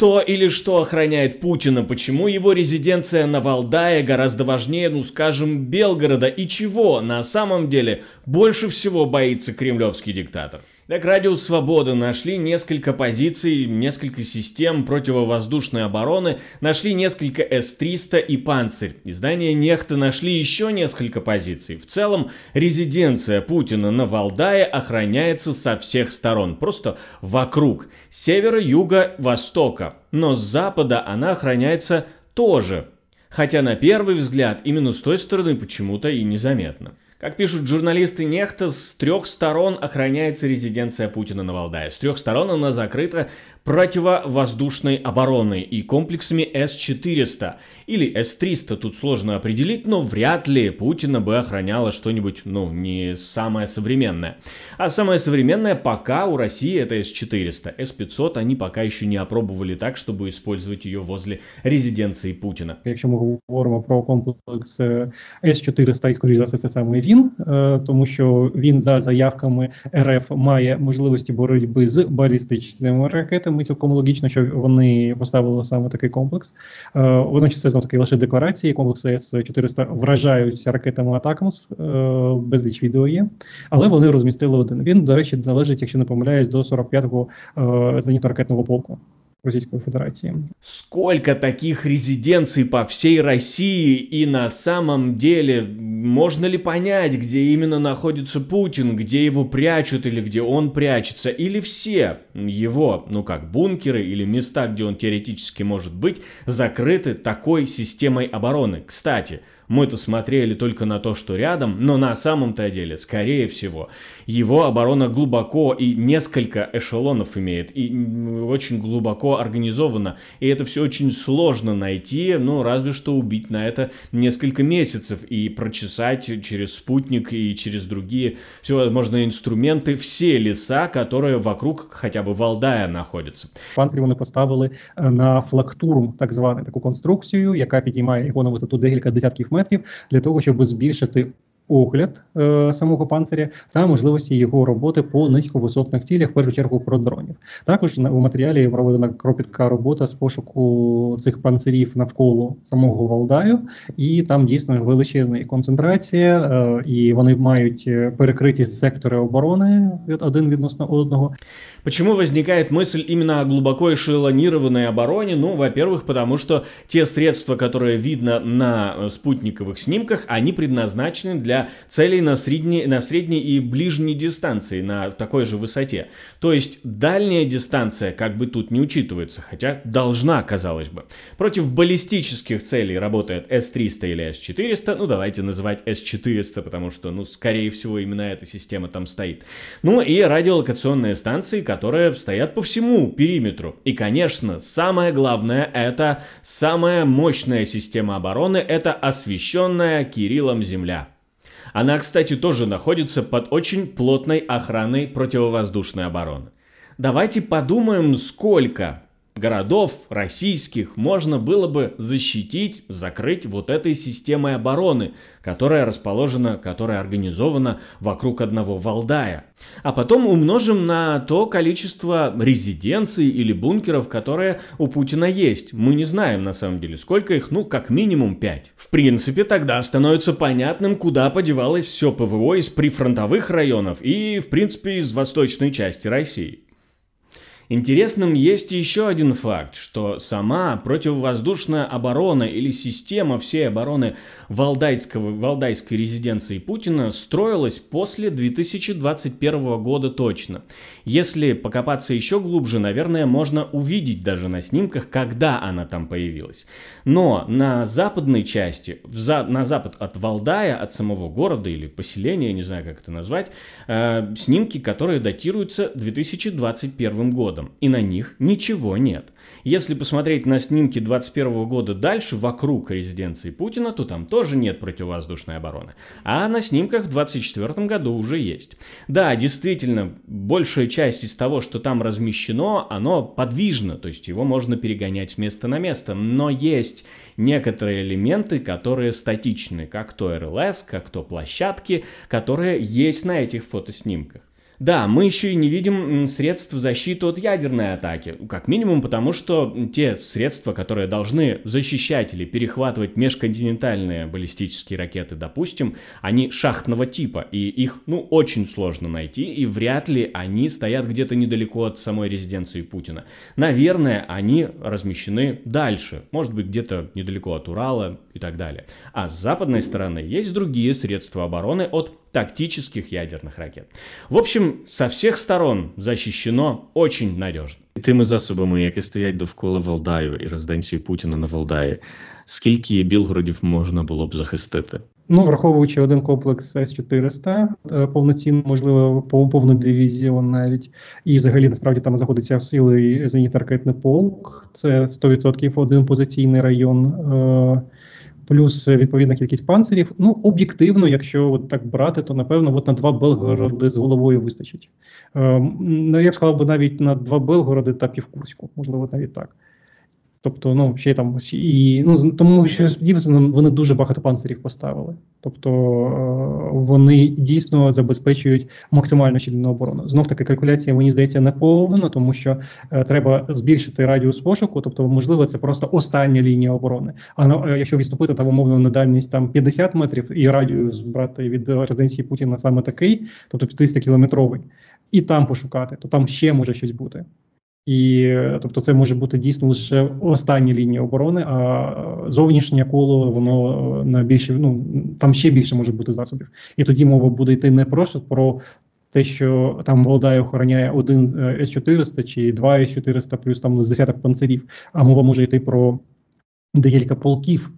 Кто или что охраняет Путина? Почему его резиденция на Валдае гораздо важнее, ну скажем, Белгорода? И чего на самом деле больше всего боится кремлевский диктатор? Так радиус свободы нашли несколько позиций, несколько систем противовоздушной обороны, нашли несколько С-300 и «Панцирь». Издание «Нехта» нашли еще несколько позиций. В целом, резиденция Путина на Валдае охраняется со всех сторон, просто вокруг, севера, юга, востока. Но с запада она охраняется тоже, хотя на первый взгляд именно с той стороны почему-то и незаметно. Как пишут журналисты Нехта, с трех сторон охраняется резиденция Путина на Валдае. С трех сторон она закрыта противовоздушной обороны и комплексами С-400 или С-300, тут сложно определить, но вряд ли Путина бы охраняло что-нибудь, ну, не самое современное. А самое современное пока у России это С-400. С-500 они пока еще не опробовали так, чтобы использовать ее возле резиденции Путина. Если ми говоримо про комплекс С-400, исключительно скоріш за все, це эм э, саме він, за заявками РФ має возможности боротьби с балістичними ракетами. і цілком логічно, що вони поставили саме такий комплекс. Е, водночас це знов таки лише декларації. Комплекси С 400 вражаються ракетами Атакмус, е, безліч відео є, але вони розмістили один. Він, до речі, належить, якщо не помиляюсь, до 45-го е, зенітно-ракетного полку. Российской Федерации. Сколько таких резиденций по всей России и на самом деле можно ли понять, где именно находится Путин, где его прячут или где он прячется, или все его, ну как бункеры или места, где он теоретически может быть, закрыты такой системой обороны? Кстати, мы-то смотрели только на то, что рядом, но на самом-то деле, скорее всего, его оборона глубоко и несколько эшелонов имеет, и очень глубоко организована. И это все очень сложно найти, ну, разве что убить на это несколько месяцев и прочесать через спутник и через другие всевозможные инструменты все леса, которые вокруг хотя бы Валдая находятся. Панцирі вони поставили э, на флактурум, так звану таку конструкцію, яка підіймає його на висоту декілька десятків метрів, кілометрів для того, щоб збільшити огляд е, самого панциря та можливості його роботи по низьковисотних цілях, в першу чергу про дронів. Також у матеріалі проведена кропітка робота з пошуку цих панцирів навколо самого Валдаю, і там дійсно величезна і концентрація, е, і вони мають перекриті сектори оборони від один відносно одного. Почему возникает мысль именно о глубоко эшелонированной обороне? Ну, во-первых, потому что те средства, которые видно на э, спутниковых снимках, они предназначены для целей на средней, на средней и ближней дистанции, на такой же высоте. То есть дальняя дистанция как бы тут не учитывается, хотя должна, казалось бы. Против баллистических целей работает С-300 или С-400, ну давайте называть С-400, потому что, ну, скорее всего, именно эта система там стоит. Ну и радиолокационные станции, которые стоят по всему периметру. И, конечно, самое главное, это самая мощная система обороны, это освещенная Кириллом земля. Она, кстати, тоже находится под очень плотной охраной противовоздушной обороны. Давайте подумаем, сколько городов российских можно было бы защитить, закрыть вот этой системой обороны, которая расположена, которая организована вокруг одного Валдая. А потом умножим на то количество резиденций или бункеров, которые у Путина есть. Мы не знаем на самом деле, сколько их, ну как минимум 5. В принципе, тогда становится понятным, куда подевалось все ПВО из прифронтовых районов и, в принципе, из восточной части России. Интересным есть еще один факт, что сама противовоздушная оборона или система всей обороны Валдайского, Валдайской резиденции Путина строилась после 2021 года точно. Если покопаться еще глубже, наверное, можно увидеть даже на снимках, когда она там появилась. Но на западной части, за, на запад от Валдая, от самого города или поселения, не знаю, как это назвать, э, снимки, которые датируются 2021 годом. Западом, и на них ничего нет. Если посмотреть на снимки 21 года дальше, вокруг резиденции Путина, то там тоже нет противовоздушной обороны. А на снимках в 24 году уже есть. Да, действительно, большая часть из того, что там размещено, оно подвижно, то есть его можно перегонять с места на место, но есть некоторые элементы, которые статичны, как то РЛС, как то площадки, которые есть на этих фотоснимках. Да, мы еще и не видим средств защиты от ядерной атаки, как минимум потому, что те средства, которые должны защищать или перехватывать межконтинентальные баллистические ракеты, допустим, они шахтного типа, и их, ну, очень сложно найти, и вряд ли они стоят где-то недалеко от самой резиденции Путина. Наверное, они размещены дальше, может быть, где-то недалеко от Урала и так далее. А с западной стороны есть другие средства обороны от тактических ядерных ракет. В общем, со всіх сторон защищено очень надежно. Тими засобами, які стоять довкола Валдаю і резиденції Путіна на Валдаї, скільки Білгородів можна було б захистити? Ну, враховуючи один комплекс с 400 е, повноцінно, можливо, повний дивізіон навіть і взагалі насправді там заходиться в сили зенітно-ракетний полк. Це 100% один позиційний район. Е- плюс відповідна кількість панцирів. Ну, об'єктивно, якщо от так брати, то напевно от на два Белгороди з головою вистачить. Ем, ну, я б сказав би навіть на два Белгороди та півкурську, можливо, навіть так. Тобто, ну ще там і ну тому, що з Дібсоном вони дуже багато панцирів поставили. Тобто е, вони дійсно забезпечують максимально щільну оборону. Знов таки калькуляція мені здається неповна, тому що е, треба збільшити радіус пошуку. Тобто, можливо, це просто остання лінія оборони. А на ну, е, якщо відступити там умовно на дальність там 50 метрів і радіус брати від резиденції Путіна саме такий, тобто 50 кілометровий, і там пошукати, то там ще може щось бути. І тобто, це може бути дійсно лише остання лінія оборони, а зовнішнє коло воно е, на більше ну там ще більше може бути засобів. І тоді мова буде йти не просто про те, що там володай охороняє один е, с 400 чи два с 400 плюс там з десяток панцирів. А мова може йти про декілька полків.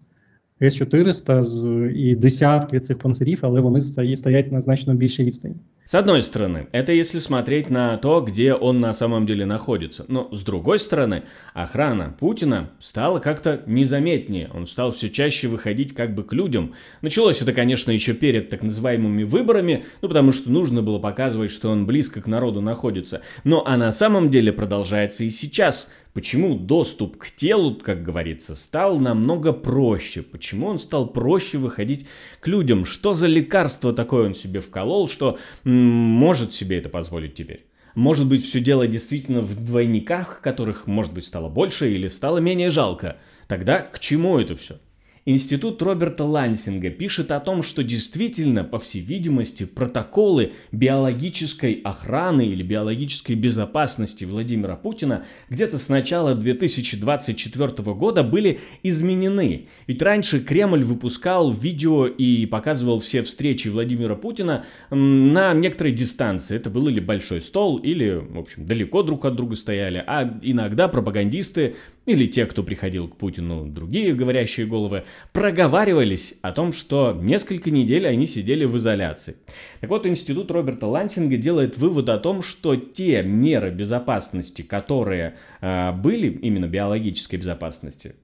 С-400 з і десятки цих панцирів, але вони стоять на значно більшій відстані. С одной стороны, это если смотреть на то, где он на самом деле находится. Но с другой стороны, охрана Путина стала как-то незаметнее. Он стал все чаще выходить как бы к людям. Началось это, конечно, еще перед так называемыми выборами, ну потому что нужно было показывать, что он близко к народу находится. Но а на самом деле продолжается и сейчас – Почему доступ к телу, как говорится, стал намного проще? Почему он стал проще выходить к людям? Что за лекарство такое он себе вколол, что может себе это позволить теперь? Может быть, все дело действительно в двойниках, которых, может быть, стало больше или стало менее жалко. Тогда к чему это все? Институт Роберта Лансинга пишет о том, что действительно, по всей видимости, протоколы биологической охраны или биологической безопасности Владимира Путина где-то с начала 2024 года были изменены. Ведь раньше Кремль выпускал видео и показывал все встречи Владимира Путина на некоторой дистанции. Это был или большой стол, или, в общем, далеко друг от друга стояли. А иногда пропагандисты или те, кто приходил к Путину, другие говорящие головы, проговаривались о том, что несколько недель они сидели в изоляции. Так вот, институт Роберта Лансинга делает вывод о том, что те меры безопасности, которые э, были, именно биологической безопасности,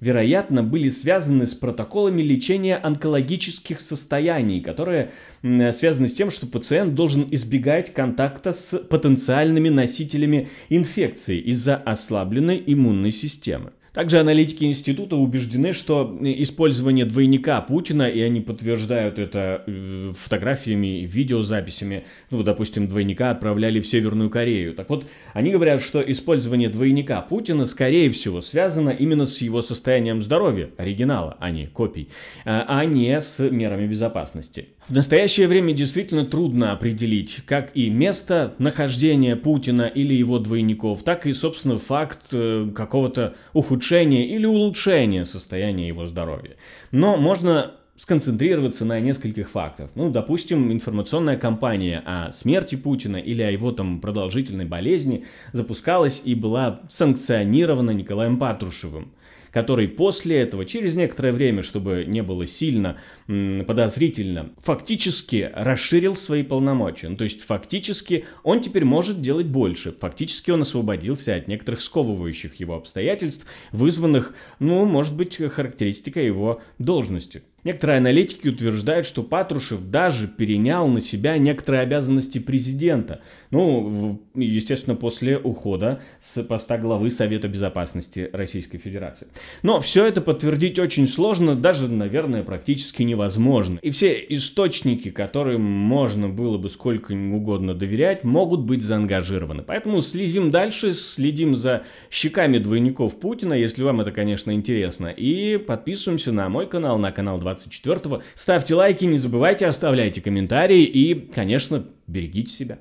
вероятно, были связаны с протоколами лечения онкологических состояний, которые связаны с тем, что пациент должен избегать контакта с потенциальными носителями инфекции из-за ослабленной иммунной системы. Также аналитики института убеждены, что э, использование двойника Путина, и они подтверждают это э, фотографиями, видеозаписями, ну, допустим, двойника отправляли в Северную Корею. Так вот, они говорят, что использование двойника Путина, скорее всего, связано именно с его состоянием здоровья, оригинала, а не копий, э, а не с мерами безопасности. В настоящее время действительно трудно определить, как и место нахождения Путина или его двойников, так и, собственно, факт какого-то ухудшения ухудшение или улучшение состояния его здоровья. Но можно сконцентрироваться на нескольких фактах. Ну, допустим, информационная кампания о смерти Путина или о его там продолжительной болезни запускалась и была санкционирована Николаем Патрушевым который после этого, через некоторое время, чтобы не было сильно подозрительно, фактически расширил свои полномочия. Ну, то есть фактически он теперь может делать больше. Фактически он освободился от некоторых сковывающих его обстоятельств, вызванных, ну, может быть, характеристикой его должности. Некоторые аналитики утверждают, что Патрушев даже перенял на себя некоторые обязанности президента. Ну, естественно, после ухода с поста главы Совета Безопасности Российской Федерации. Но все это подтвердить очень сложно, даже, наверное, практически невозможно. И все источники, которым можно было бы сколько угодно доверять, могут быть заангажированы. Поэтому следим дальше, следим за щеками двойников Путина, если вам это, конечно, интересно. И подписываемся на мой канал, на канал 20 24-го. Ставьте лайки, не забывайте, оставляйте комментарии и, конечно, берегите себя.